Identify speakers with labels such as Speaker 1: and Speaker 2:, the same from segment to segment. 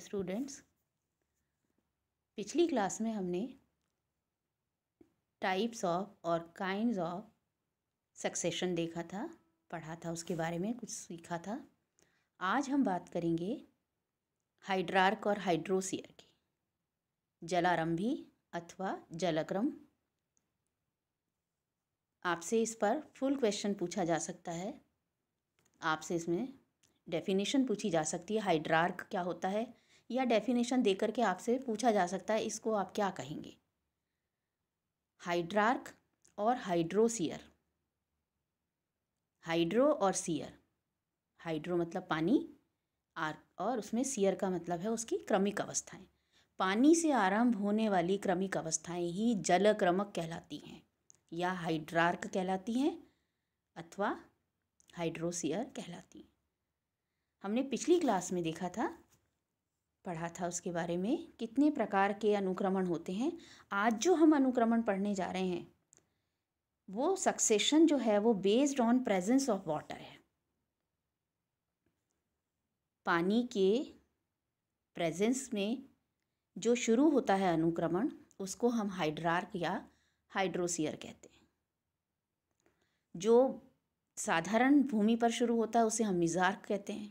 Speaker 1: Students पिछली class में हमने टाइप्स ऑफ और काइंड ऑफ सक्सेशन देखा था पढ़ा था उसके बारे में कुछ सीखा था आज हम बात करेंगे हाइड्रार्क और हाइड्रोसियर की जलारंभी अथवा जलक्रम आपसे इस पर फुल क्वेश्चन पूछा जा सकता है आपसे इसमें डेफिनेशन पूछी जा सकती है हाइड्रार्क क्या होता है या डेफिनेशन दे करके आपसे पूछा जा सकता है इसको आप क्या कहेंगे हाइड्रार्क और हाइड्रोसियर हाइड्रो और सियर हाइड्रो मतलब पानी आर और उसमें सियर का मतलब है उसकी क्रमिक अवस्थाएं पानी से आरंभ होने वाली क्रमिक अवस्थाएं ही जल क्रमक कहलाती हैं या हाइड्रार्क कहलाती हैं अथवा हाइड्रोसियर कहलाती हैं हमने पिछली क्लास में देखा था पढ़ा था उसके बारे में कितने प्रकार के अनुक्रमण होते हैं आज जो हम अनुक्रमण पढ़ने जा रहे हैं वो सक्सेशन जो है वो based on presence of water है पानी के प्रेजेंस में जो शुरू होता है अनुक्रमण उसको हम हाइड्रार्क या हाइड्रोसियर कहते हैं जो साधारण भूमि पर शुरू होता है उसे हम मिजार्क कहते हैं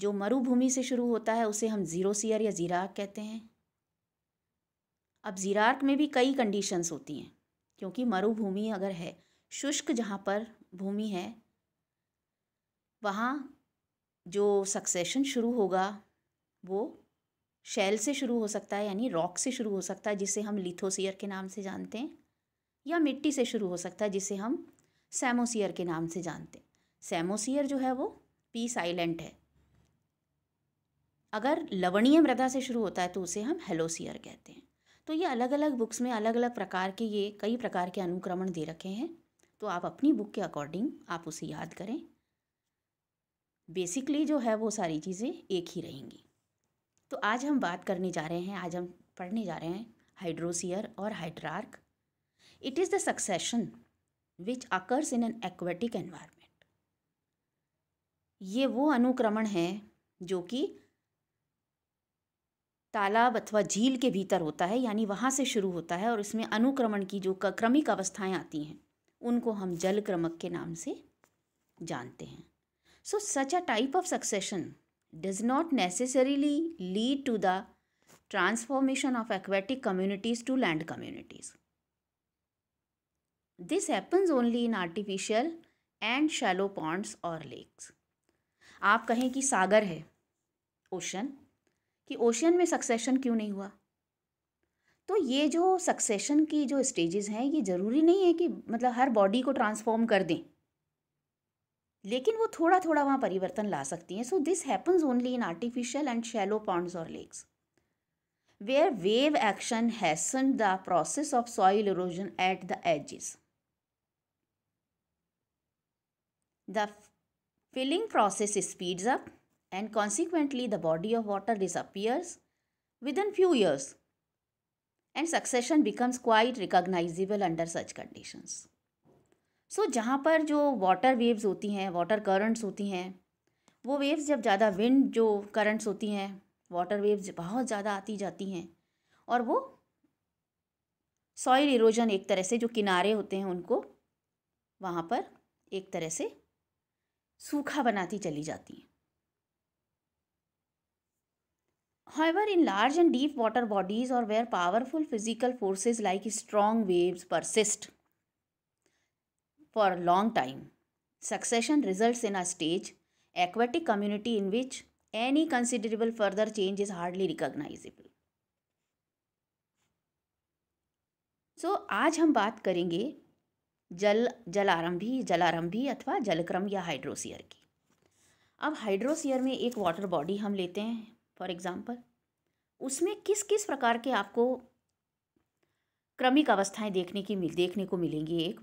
Speaker 1: जो मरुभूमि से शुरू होता है उसे हम ज़ीरो सीयर या ज़ीराक कहते हैं अब ज़ीराक में भी कई कंडीशंस होती हैं क्योंकि मरुभूमि अगर है शुष्क जहाँ पर भूमि है वहाँ जो सक्सेशन शुरू होगा वो शैल से शुरू हो सकता है यानी रॉक से शुरू हो सकता है जिसे हम लिथोसियर के नाम से जानते हैं या मिट्टी से शुरू हो सकता है जिसे हम सैमोसियर के नाम से जानते हैं सैमोसियर जो है वो पीस आइलैंड है अगर लवणीय मृदा से शुरू होता है तो उसे हम हेलोसियर कहते हैं तो ये अलग अलग बुक्स में अलग अलग प्रकार के ये कई प्रकार के अनुक्रमण दे रखे हैं तो आप अपनी बुक के अकॉर्डिंग आप उसे याद करें बेसिकली जो है वो सारी चीज़ें एक ही रहेंगी तो आज हम बात करने जा रहे हैं आज हम पढ़ने जा रहे हैं हाइड्रोसियर और hydrarch it is the succession which occurs in an aquatic environment ये वो अनुक्रमण है जो कि तालाब अथवा झील के भीतर होता है यानी वहाँ से शुरू होता है और इसमें अनुक्रमण की जो क्रमिक अवस्थाएँ आती हैं उनको हम जल क्रमक के नाम से जानते हैं so such a type of succession does not necessarily lead to the transformation of aquatic communities to land communities this happens only in artificial and shallow ponds और लेक्स आप कहें कि सागर है ओशन कि ओशियन में सक्सेशन क्यों नहीं हुआ तो ये जो सक्सेशन की जो स्टेजेस हैं ये ज़रूरी नहीं है कि मतलब हर बॉडी को ट्रांसफॉर्म कर दें लेकिन वो थोड़ा थोड़ा वहाँ परिवर्तन ला सकती हैं so this happens only in artificial and shallow ponds और lakes where wave action hastens the process of soil erosion at the edges the filling process speeds up and consequently the body of water disappears within few years and succession becomes quite recognizable under such conditions so so, जहाँ पर जो water waves होती हैं water currents होती हैं वो waves जब ज़्यादा विंड जो करंट्स होती हैं वाटर वेव्स बहुत ज़्यादा आती जाती हैं और वो सॉइल इरोजन एक तरह से जो किनारे होते हैं उनको वहाँ पर एक तरह से सूखा बनाती चली जाती हैं However, in large and deep water bodies or where powerful physical forces like strong waves persist for a long time, succession results in a stage aquatic community in which any considerable further change is hardly recognizable. so, आज हम बात करेंगे जल जलारंभी जलारंभी अथवा जलक्रम या हाइड्रोसियर की अब हाइड्रोसियर में एक वाटर बॉडी हम लेते हैं फॉर एग्ज़ाम्पल उसमें किस किस प्रकार के आपको क्रमिक अवस्थाएं देखने की देखने को मिलेंगी एक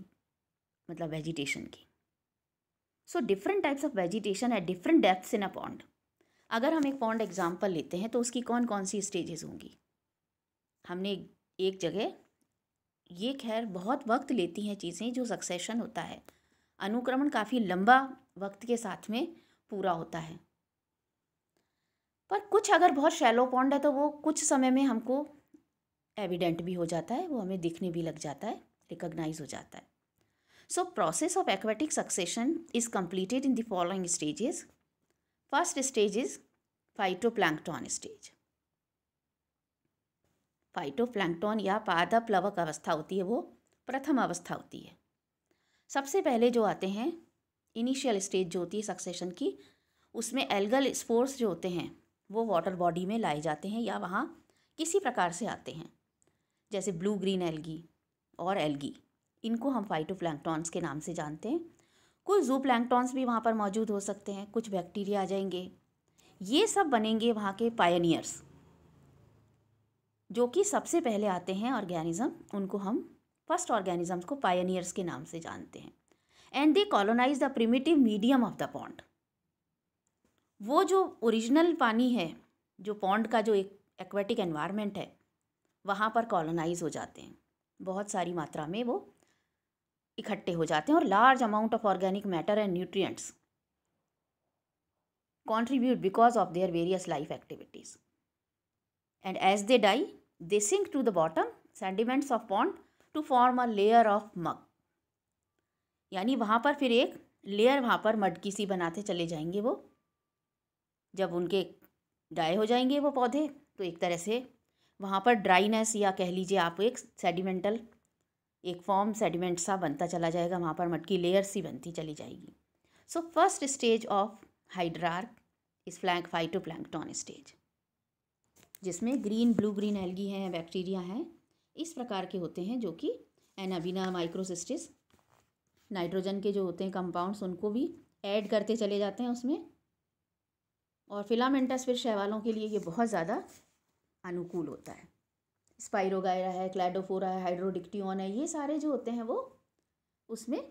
Speaker 1: मतलब वेजिटेशन की so different types of vegetation at different depths in a pond अगर हम एक पॉन्ड एग्जाम्पल लेते हैं तो उसकी कौन कौन सी स्टेजेस होंगी हमने एक जगह ये खैर बहुत वक्त लेती हैं चीज़ें जो सक्सेशन होता है अनुक्रमण काफ़ी लंबा वक्त के साथ में पूरा होता है पर कुछ अगर बहुत शैलो पॉन्ड है तो वो कुछ समय में हमको एविडेंट भी हो जाता है वो हमें दिखने भी लग जाता है रिकग्नाइज हो जाता है so process of aquatic succession is completed in the following stages first stage is phytoplankton stage phytoplankton या पादप लवक अवस्था होती है वो प्रथम अवस्था होती है सबसे पहले जो आते हैं इनिशियल स्टेज जो होती है सक्सेशन की उसमें एल्गल स्पोर्स जो होते हैं वो वाटर बॉडी में लाए जाते हैं या वहाँ किसी प्रकार से आते हैं जैसे ब्लू ग्रीन एल्गी और एल्गी इनको हम फाइटोप्लैंक्टॉन्स के नाम से जानते हैं कुछ जू प्लैंकटॉन्स भी वहाँ पर मौजूद हो सकते हैं कुछ बैक्टीरिया आ जाएंगे ये सब बनेंगे वहाँ के पायनियर्स जो कि सबसे पहले आते हैं ऑर्गेनिज़म उनको हम फर्स्ट ऑर्गेनिज़म्स को पायनियर्स के नाम से जानते हैं and they colonize the primitive medium of the pond वो जो ओरिजिनल पानी है जो पौंड का जो एक एक्वेटिक एनवायरनमेंट है वहाँ पर कॉलोनाइज हो जाते हैं बहुत सारी मात्रा में वो इकट्ठे हो जाते हैं और large amount of organic matter and nutrients contribute because of their various life activities and as they die they sink to the bottom sediments of pond to form a layer of mud यानी वहाँ पर फिर एक layer वहाँ पर mud की सी बनाते चले जाएंगे वो जब उनके ड्राई हो जाएंगे वो पौधे तो एक तरह से वहाँ पर ड्राइनेस या कह लीजिए आप एक सेडिमेंटल एक फॉर्म सेडिमेंट सा बनता चला जाएगा वहाँ पर मटकी लेयर सी बनती चली जाएगी so first stage of hydrarch is फ्लैंक फाइटो प्लैंकटॉन स्टेज जिसमें ग्रीन ब्लू ग्रीन एल्गी हैं बैक्टीरिया हैं इस प्रकार के होते हैं जो कि एनाबीना माइक्रोसिस्टिस नाइट्रोजन के जो होते हैं कंपाउंड्स उनको भी ऐड करते चले जाते हैं उसमें और फिलामेंटस फिर शैवालों के लिए ये बहुत ज़्यादा अनुकूल होता है स्पाइरोगायरा है क्लाइडोफोरा है हाइड्रोडिक्टियन है ये सारे जो होते हैं वो उसमें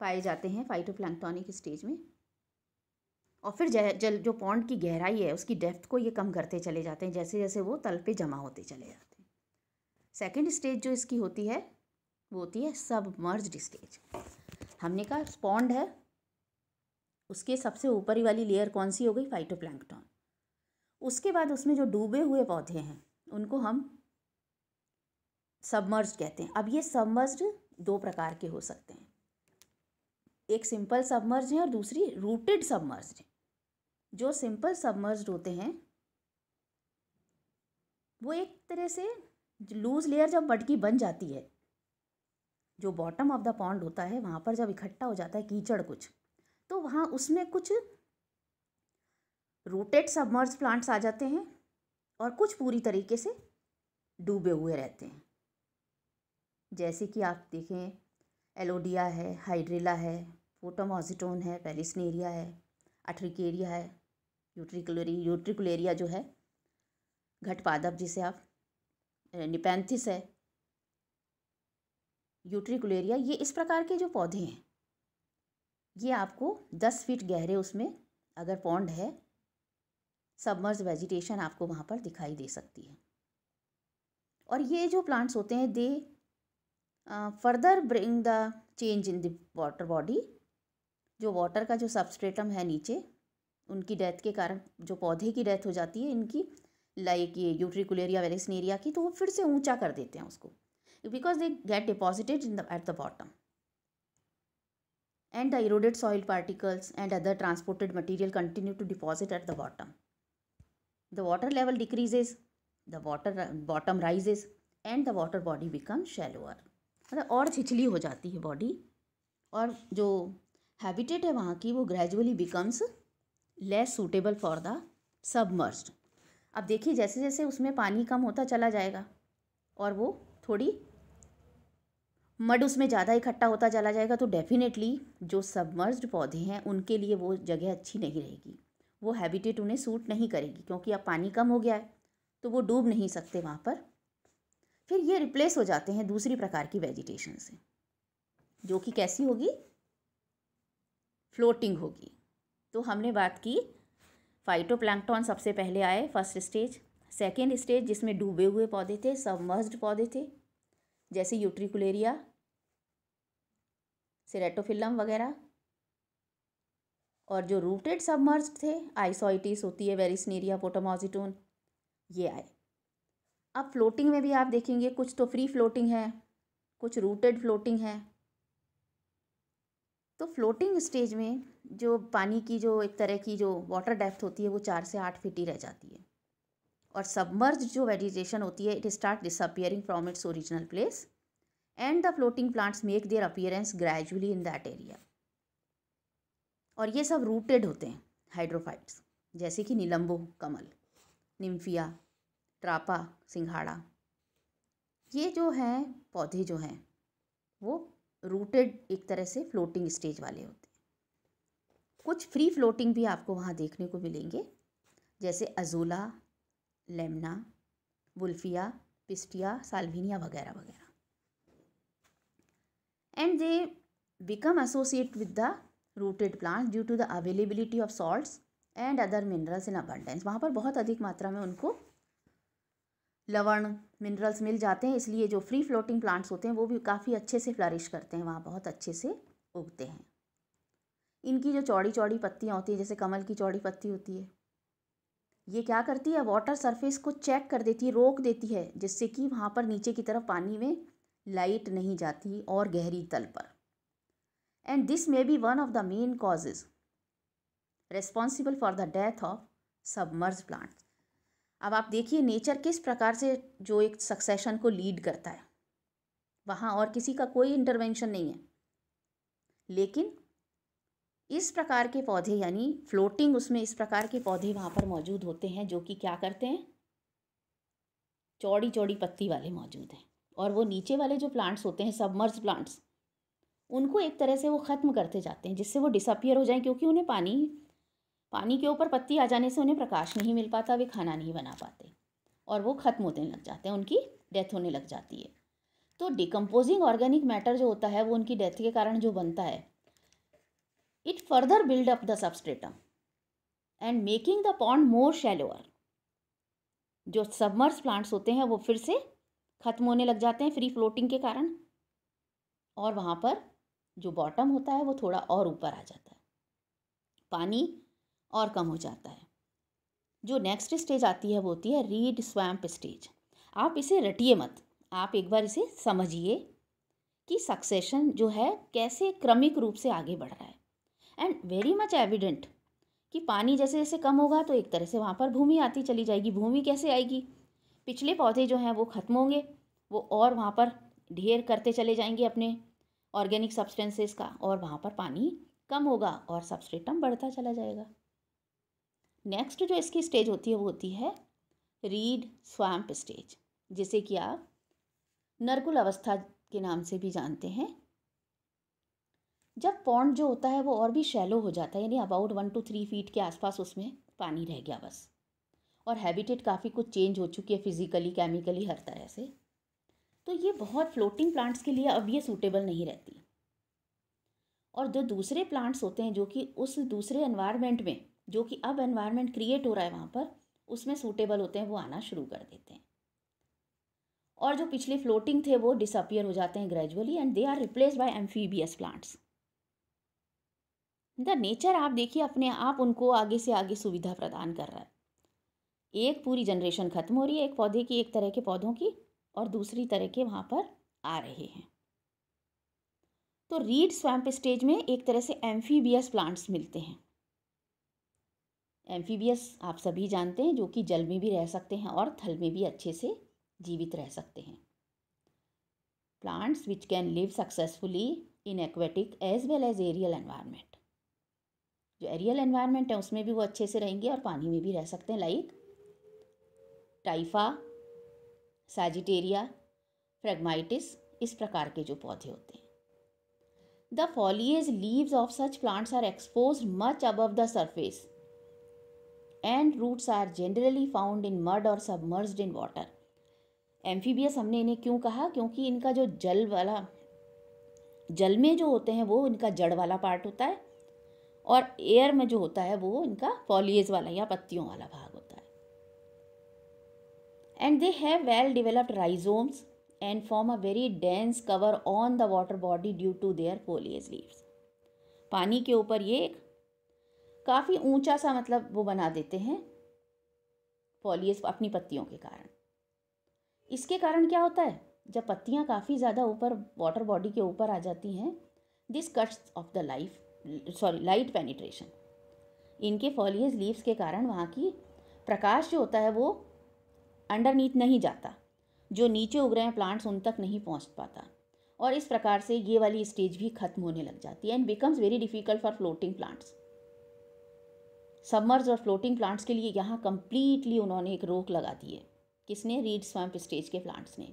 Speaker 1: पाए जाते हैं फाइटोप्लैंक्टोनिक स्टेज में और फिर जल जो पॉन्ड की गहराई है उसकी डेप्थ को ये कम करते चले जाते हैं जैसे जैसे वो तल पे जमा होते चले जाते हैं सेकेंड स्टेज जो इसकी होती है वो होती है सब मर्ज स्टेज हमने कहा पॉन्ड है उसके सबसे ऊपरी वाली लेयर कौन सी हो गई फाइटोप्लैंक्टॉन उसके बाद उसमें जो डूबे हुए पौधे हैं उनको हम सबमर्ज कहते हैं अब ये सबमर्ज दो प्रकार के हो सकते हैं एक सिंपल सबमर्ज है और दूसरी रूटेड सबमर्ज है जो सिंपल सबमर्ज होते हैं वो एक तरह से लूज लेयर जब मटकी बन जाती है जो बॉटम ऑफ द पॉन्ड होता है वहाँ पर जब इकट्ठा हो जाता है कीचड़ कुछ हाँ उसमें कुछ रूटेड सबमर्ज प्लांट्स आ जाते हैं और कुछ पूरी तरीके से डूबे हुए रहते हैं जैसे कि आप देखें एलोडिया है हाइड्रिला है फोटोमोजिटोन है पेलिसनेरिया है अट्रिकेरिया है यूट्रिकुलरी यूट्रिकुलेरिया जो है घटपादप जिसे आप निपैंथिस है यूट्रिकुलेरिया ये इस प्रकार के जो पौधे हैं ये आपको दस फीट गहरे उसमें अगर पौंड है सबमर्ज वेजिटेशन आपको वहाँ पर दिखाई दे सकती है और ये जो प्लांट्स होते हैं they further bring the change in the water body जो वाटर का जो सबस्ट्रेटम है नीचे उनकी डेथ के कारण जो पौधे की डेथ हो जाती है इनकी लाइक ये यूट्रिकुलेरिया वेलिसनेरिया की तो वो फिर से ऊंचा कर देते हैं उसको because they get deposited in the at the bottom and the eroded soil particles and other transported material continue to deposit at the bottom. The water level decreases, the water bottom rises and the water body becomes shallower. मतलब और छिछली हो जाती है body और जो habitat है वहाँ की वो gradually becomes less suitable for the submersed अब देखिए जैसे जैसे उसमें पानी कम होता चला जाएगा और वो थोड़ी मड उसमें ज़्यादा इकट्ठा होता चला जाएगा तो डेफिनेटली जो सबमर्ज पौधे हैं उनके लिए वो जगह अच्छी नहीं रहेगी वो हैबिटेट उन्हें सूट नहीं करेगी क्योंकि अब पानी कम हो गया है तो वो डूब नहीं सकते वहाँ पर फिर ये रिप्लेस हो जाते हैं दूसरी प्रकार की वेजिटेशन से जो कि कैसी होगी फ्लोटिंग होगी तो हमने बात की फाइटो सबसे पहले आए फर्स्ट स्टेज सेकेंड स्टेज जिसमें डूबे हुए पौधे थे सबमर्ज पौधे थे जैसे यूट्रिकुलेरिया सिरेटोफिलम वगैरह और जो रूटेड सबमर्ज थे आइसोइटिस होती है वेरिसनेरिया पोटामोजिटोन ये आए अब फ्लोटिंग में भी आप देखेंगे कुछ तो फ्री फ्लोटिंग है कुछ रूटेड फ्लोटिंग है तो फ्लोटिंग स्टेज में जो पानी की जो एक तरह की जो वाटर डेप्थ होती है वो चार से आठ फीट ही रह जाती है और सबमर्ज जो वेजिटेशन होती है it start disappearing from its original place and the floating plants make their appearance gradually in that area और ये सब रूटेड होते हैं हाइड्रोफाइट्स जैसे कि नीलम्बो कमल निम्फिया ट्रापा सिंघाड़ा ये जो हैं पौधे जो हैं वो रूटेड एक तरह से फ्लोटिंग स्टेज वाले होते हैं कुछ फ्री फ्लोटिंग भी आपको वहाँ देखने को मिलेंगे जैसे Azolla Lemna Wolffia Pistia Salvinia वगैरह वगैरह and they become associated with the rooted plant due to the availability of salts and other minerals in abundance वहाँ पर बहुत अधिक मात्रा में उनको लवण मिनरल्स मिल जाते हैं इसलिए जो फ्री फ्लोटिंग प्लांट्स होते हैं वो भी काफ़ी अच्छे से फ्लरिश करते हैं वहाँ बहुत अच्छे से उगते हैं इनकी जो चौड़ी चौड़ी पत्तियाँ होती हैं जैसे कमल की चौड़ी पत्ती होती है ये क्या करती है वाटर सरफेस को चेक कर देती है रोक देती है जिससे कि वहाँ पर नीचे की तरफ पानी में लाइट नहीं जाती और गहरी तल पर and this may be one of the main causes responsible for the death of submerge plant अब आप देखिए नेचर किस प्रकार से जो एक सक्सेशन को लीड करता है वहाँ और किसी का कोई इंटरवेंशन नहीं है लेकिन इस प्रकार के पौधे यानी फ्लोटिंग उसमें इस प्रकार के पौधे वहाँ पर मौजूद होते हैं जो कि क्या करते हैं चौड़ी चौड़ी पत्ती वाले मौजूद हैं और वो नीचे वाले जो प्लांट्स होते हैं सबमर्ज प्लांट्स उनको एक तरह से वो ख़त्म करते जाते हैं जिससे वो डिसअपियर हो जाएं क्योंकि उन्हें पानी पानी के ऊपर पत्ती आ जाने से उन्हें प्रकाश नहीं मिल पाता वे खाना नहीं बना पाते और वो ख़त्म होने लग जाते हैं उनकी डेथ होने लग जाती है तो डिकम्पोजिंग ऑर्गेनिक मैटर जो होता है वो उनकी डेथ के कारण जो बनता है it further build up the substratum and making the pond more shallower जो सबमर्स प्लांट्स होते हैं वो फिर से ख़त्म होने लग जाते हैं फ्री फ्लोटिंग के कारण और वहाँ पर जो बॉटम होता है वो थोड़ा और ऊपर आ जाता है पानी और कम हो जाता है जो नेक्स्ट स्टेज आती है वो होती है रीड स्वैम्प स्टेज आप इसे रटिए मत आप एक बार इसे समझिए कि सक्सेशन जो है कैसे क्रमिक रूप से आगे बढ़ रहा है एंड वेरी मच एविडेंट कि पानी जैसे जैसे कम होगा तो एक तरह से वहाँ पर भूमि आती चली जाएगी भूमि कैसे आएगी पिछले पौधे जो हैं वो ख़त्म होंगे वो और वहाँ पर ढेर करते चले जाएंगे अपने ऑर्गेनिक सब्सटेंसेस का और वहाँ पर पानी कम होगा और सबस्ट्रेटम बढ़ता चला जाएगा नेक्स्ट जो इसकी स्टेज होती है वो होती है रीड स्वैम्प स्टेज जिसे कि आप नरकुल अवस्था के नाम से भी जानते हैं जब पॉन्ड जो होता है वो और भी शैलो हो जाता है यानी about one two three feet के आसपास उसमें पानी रह गया बस और हैबिटेट काफ़ी कुछ चेंज हो चुकी है फिज़िकली केमिकली हर तरह से तो ये बहुत फ्लोटिंग प्लांट्स के लिए अब ये सूटेबल नहीं रहती और जो दूसरे प्लांट्स होते हैं जो कि उस दूसरे एनवायरनमेंट में जो कि अब एनवायरनमेंट क्रिएट हो रहा है वहाँ पर उसमें सूटेबल होते हैं वो आना शुरू कर देते हैं और जो पिछले फ्लोटिंग थे वो डिसअपियर हो जाते हैं gradually and they are replace by amphibious plants the nature आप देखिए अपने आप उनको आगे से आगे सुविधा प्रदान कर रहा है एक पूरी जनरेशन ख़त्म हो रही है एक पौधे की एक तरह के पौधों की और दूसरी तरह के वहाँ पर आ रहे हैं तो रीड स्वैम्प स्टेज में एक तरह से एम्फीबियस प्लांट्स मिलते हैं एम्फीबियस आप सभी जानते हैं जो कि जल में भी रह सकते हैं और थल में भी अच्छे से जीवित रह सकते हैं plants which can live successfully in aquatic as well as aerial environment जो एरियल एनवायरनमेंट है उसमें भी वो अच्छे से रहेंगे और पानी में भी रह सकते हैं लाइक टाइफा साजिटेरिया फ्रेगमाइटिस इस प्रकार के जो पौधे होते हैं the foliage leaves of such plants are expose much above the surface and roots are generally found in mud और सबमर्ज इन वाटर एम्फीबियस हमने इन्हें क्यों कहा क्योंकि इनका जो जल वाला जल में जो होते हैं वो इनका जड़ वाला पार्ट होता है और एयर में जो होता है वो इनका फॉलिएज वाला या पत्तियों वाला भाग and they have well developed rhizomes and form a very dense cover on the water body due to their foliage leaves पानी के ऊपर ये एक काफ़ी ऊंचा सा मतलब वो बना देते हैं फॉलियस अपनी पत्तियों के कारण इसके कारण क्या होता है जब पत्तियाँ काफ़ी ज़्यादा ऊपर वाटर बॉडी के ऊपर आ जाती हैं this cuts off the life sorry light penetration इनके फॉलियस लीव्स के कारण वहाँ की प्रकाश जो होता है वो अंडरनीथ नहीं जाता जो नीचे उग रहे हैं प्लांट्स उन तक नहीं पहुंच पाता और इस प्रकार से ये वाली स्टेज भी खत्म होने लग जाती है and becomes very difficult for floating plants submerge और फ्लोटिंग प्लांट्स के लिए यहाँ कम्प्लीटली उन्होंने एक रोक लगा दी है किसने रीड स्वैम्प स्टेज के प्लांट्स ने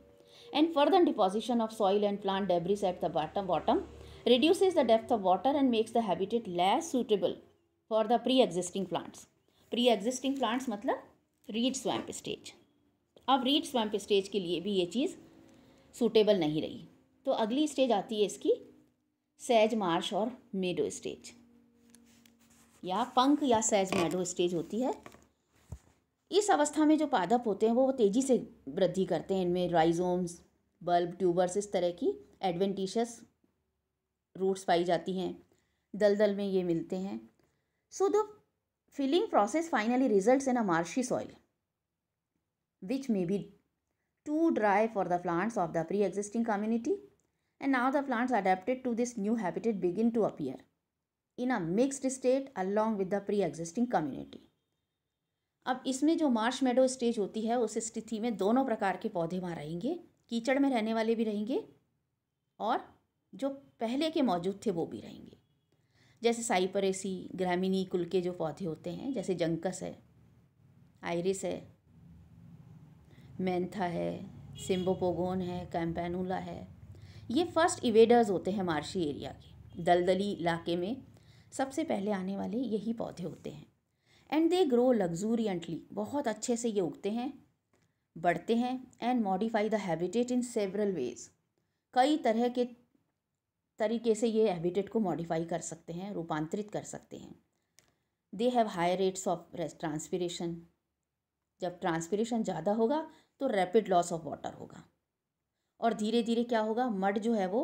Speaker 1: and further deposition of soil and plant debris at the bottom bottom the the of water and makes makes the habitat less suitable for the pre-existing plants. Pre-existing मतलब reed swamp stage अब reed swamp stage के लिए भी ये चीज़ suitable नहीं रही तो अगली स्टेज आती है इसकी सैज मार्श और मेडो स्टेज या पंख या सैज मेडो स्टेज होती है इस अवस्था में जो पादप होते हैं वो तेज़ी से वृद्धि करते हैं इनमें राइजोम्स बल्ब ट्यूबर्स इस तरह की एडवेंटिशियस रूट्स पाई जाती हैं दलदल में ये मिलते हैं so the filling process finally results in a marshy soil which may be too dry for the plants of the pre-existing community and now the plants adapted to this new habitat begin to appear in a mixed state along with the pre-existing community. अब इसमें जो Marsh मेडो stage होती है उस स्थिति में दोनों प्रकार के पौधे वहाँ रहेंगे कीचड़ में रहने वाले भी रहेंगे और जो पहले के मौजूद थे वो भी रहेंगे जैसे साइपरेसी ग्रामीणी कुल के जो पौधे होते हैं जैसे जंकस है आयरिस है मैंथा है सिम्बोपोगोन है कैम्पेनूला है ये फर्स्ट इवेडर्स होते हैं मार्शी एरिया के दलदली इलाके में सबसे पहले आने वाले यही पौधे होते हैं एंड दे ग्रो लग्जूरियंटली बहुत अच्छे से ये उगते हैं बढ़ते हैं and modify the habitat in several ways कई तरह के तरीके से ये हैबिटेट को मॉडिफाई कर सकते हैं रूपांतरित कर सकते हैं they have high rates of transpiration जब ट्रांसपीरेशन ज़्यादा होगा तो रैपिड लॉस ऑफ वाटर होगा और धीरे धीरे क्या होगा मड जो है वो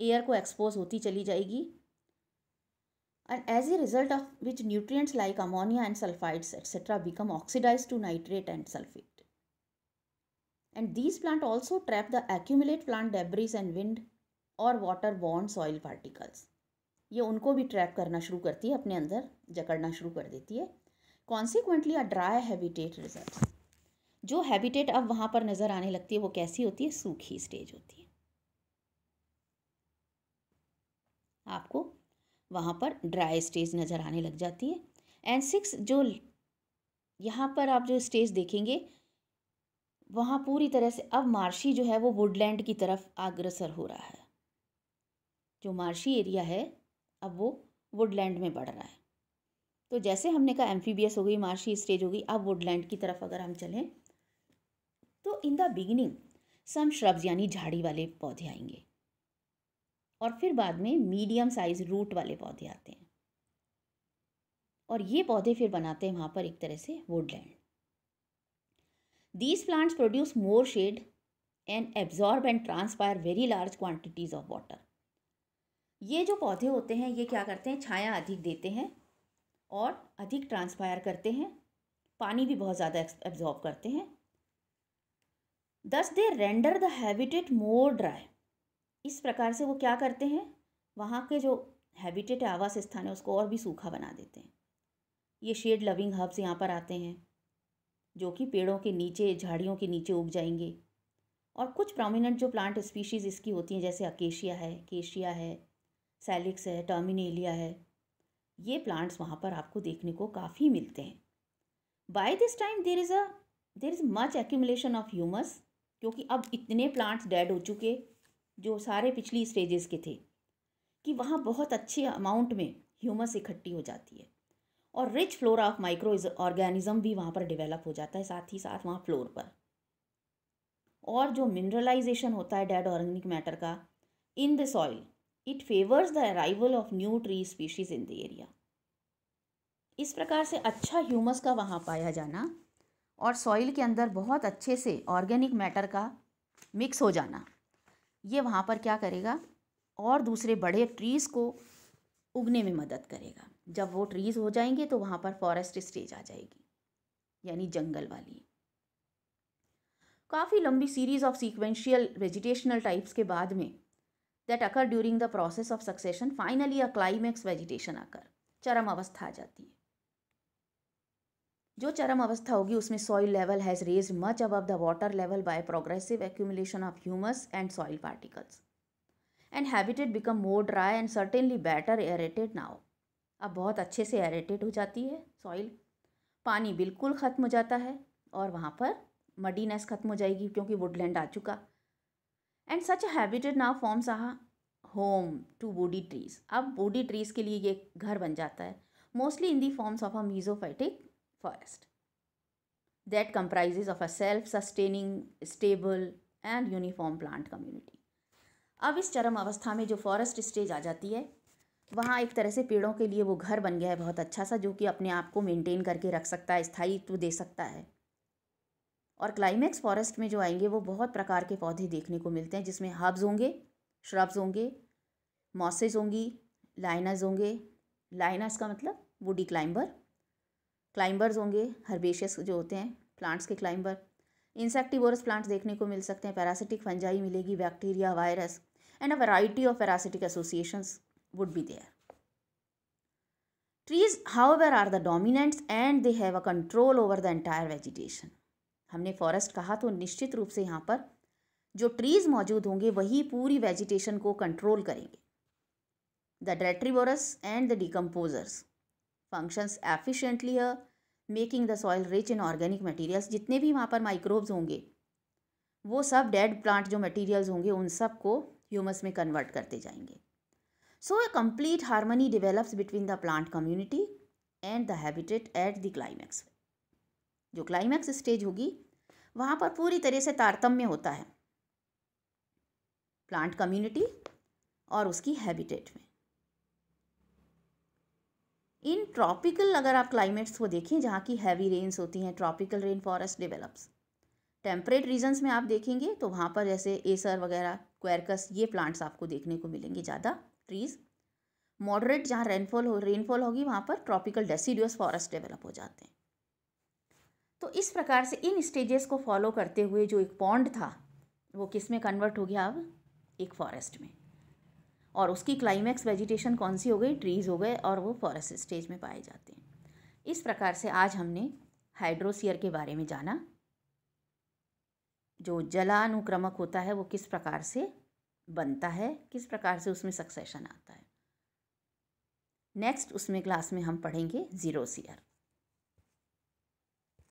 Speaker 1: एयर को एक्सपोज होती चली जाएगी and as a result of which nutrients like ammonia and sulphides etcetera become oxidise to nitrate and sulphate and these plant also trap the accumulate plant debris and wind और water बॉन्ड soil particles ये उनको भी trap करना शुरू करती है अपने अंदर जकड़ना शुरू कर देती है consequently a dry habitat results जो हैबिटेट अब वहाँ पर नज़र आने लगती है वो कैसी होती है सूखी स्टेज होती है आपको वहाँ पर ड्राई स्टेज नज़र आने लग जाती है एंड सिक्स जो यहाँ पर आप जो स्टेज देखेंगे वहाँ पूरी तरह से अब मार्शी जो है वो वुडलैंड की तरफ अग्रसर हो रहा है जो मार्शी एरिया है अब वो वुडलैंड में बढ़ रहा है तो जैसे हमने कहा एम्फीबियस हो गई मार्शी स्टेज हो गई अब वुडलैंड की तरफ अगर हम चलें तो in the beginning some shrubs यानी झाड़ी वाले पौधे आएंगे और फिर बाद में मीडियम साइज रूट वाले पौधे आते हैं और ये पौधे फिर बनाते हैं वहाँ पर एक तरह से woodland these plants produce more shade and absorb and transpire very large quantities of water ये जो पौधे होते हैं ये क्या करते हैं छाया अधिक देते हैं और अधिक ट्रांसपायर करते हैं पानी भी बहुत ज़्यादा एब्जॉर्ब करते हैं thus they render the habitat more dry इस प्रकार से वो क्या करते हैं वहाँ के जो हैबिटेट है आवास स्थान है उसको और भी सूखा बना देते हैं ये शेड लविंग हब्स यहाँ पर आते हैं जो कि पेड़ों के नीचे झाड़ियों के नीचे उग जाएंगे और कुछ प्रोमिनेंट जो प्लांट स्पीशीज़ इसकी होती हैं जैसे अकेशिया है केशिया है सैलिक्स है टर्मिनेलिया है ये प्लांट्स वहाँ पर आपको देखने को काफ़ी मिलते हैं by this time there is a there is much accumulation of humus क्योंकि अब इतने प्लांट्स डेड हो चुके जो सारे पिछली स्टेजेस के थे कि वहाँ बहुत अच्छे अमाउंट में ह्यूमस इकट्ठी हो जाती है और rich flora of micro organism भी वहाँ पर डेवलप हो जाता है साथ ही साथ वहाँ फ्लोर पर और जो मिनरलाइजेशन होता है डेड ऑर्गेनिक मैटर का in the soil it favours the arrival of new tree species in the area इस प्रकार से अच्छा ह्यूमस का वहाँ पाया जाना और सॉइल के अंदर बहुत अच्छे से ऑर्गेनिक मैटर का मिक्स हो जाना ये वहाँ पर क्या करेगा और दूसरे बड़े ट्रीज़ को उगने में मदद करेगा जब वो ट्रीज़ हो जाएंगे तो वहाँ पर फॉरेस्ट स्टेज आ जाएगी यानी जंगल वाली काफ़ी लंबी series of sequential vegetational types के बाद में that occur during the process of succession finally a climax vegetation आकर चरम अवस्था आ जाती है जो चरम अवस्था होगी उसमें soil level has raise much above the water level by progressive accumulation of humus and soil particles and habitat become more dry and certainly better aerated now अब बहुत अच्छे से एरेटेड हो जाती है सॉइल पानी बिल्कुल ख़त्म हो जाता है और वहाँ पर मडीनेस ख़त्म हो जाएगी क्योंकि वुडलैंड आ चुका and such habitat now now forms a home to woody trees अब बूडी ट्रीज़ के लिए ये घर बन जाता है mostly in the forms of a mesophytic forest that comprises of a self-sustaining, stable and uniform plant community. अब इस चरम अवस्था में जो फॉरेस्ट स्टेज आ जाती है वहाँ एक तरह से पेड़ों के लिए वो घर बन गया है बहुत अच्छा सा जो कि अपने आप को मेंटेन करके रख सकता है स्थायित्व दे सकता है और क्लाइमैक्स फॉरेस्ट में जो आएंगे वो बहुत प्रकार के पौधे देखने को मिलते हैं जिसमें हब्स होंगे श्रब्स होंगे मॉसेज होंगी लाइनस होंगे लाइनस का मतलब वुडी क्लाइंबर क्लाइंबर्स होंगे हर्बेशियस जो होते हैं प्लांट्स के क्लाइंबर इंसेक्टिवोरस प्लांट्स देखने को मिल सकते हैं पैरासिटिक फंजाई मिलेगी bacteria virus and a variety of parasitic associations would be there trees how are the dominants and they have a control over the entire vegetation हमने forest कहा तो निश्चित रूप से यहाँ पर जो ट्रीज मौजूद होंगे वही पूरी वेजिटेशन को कंट्रोल करेंगे the detritivores and the decomposers functions efficiently है making the soil rich in organic materials जितने भी वहाँ पर माइक्रोब्स होंगे वो सब डेड प्लांट जो मटेरियल्स होंगे उन सब को ह्यूमस में कन्वर्ट करते जाएंगे so a complete harmony develops between the plant community and the habitat at the climax जो क्लाइमैक्स स्टेज होगी वहाँ पर पूरी तरह से तारतम्य होता है प्लांट कम्युनिटी और उसकी हैबिटेट में इन ट्रॉपिकल अगर आप क्लाइमेट्स को देखें जहाँ की हैवी रेन्स होती हैं tropical rain forest develops temperate regions में आप देखेंगे तो वहाँ पर जैसे एसर वगैरह क्वेरकस ये प्लांट्स आपको देखने को मिलेंगे ज़्यादा ट्रीज़ मॉडरेट जहाँ रेनफॉल हो रेनफॉल होगी वहाँ पर ट्रॉपिकल डेसीडियस फॉरेस्ट डेवलप हो जाते हैं तो इस प्रकार से इन स्टेजेस को फॉलो करते हुए जो एक पॉन्ड था वो किस में कन्वर्ट हो गया अब एक फॉरेस्ट में और उसकी क्लाइमैक्स वेजिटेशन कौन सी हो गई ट्रीज़ हो गए और वो फॉरेस्ट स्टेज में पाए जाते हैं इस प्रकार से आज हमने हाइड्रोसियर के बारे में जाना जो जलानुक्रमक होता है वो किस प्रकार से बनता है किस प्रकार से उसमें सक्सेशन आता है नेक्स्ट उसमें क्लास में हम पढ़ेंगे ज़ीरो सीयर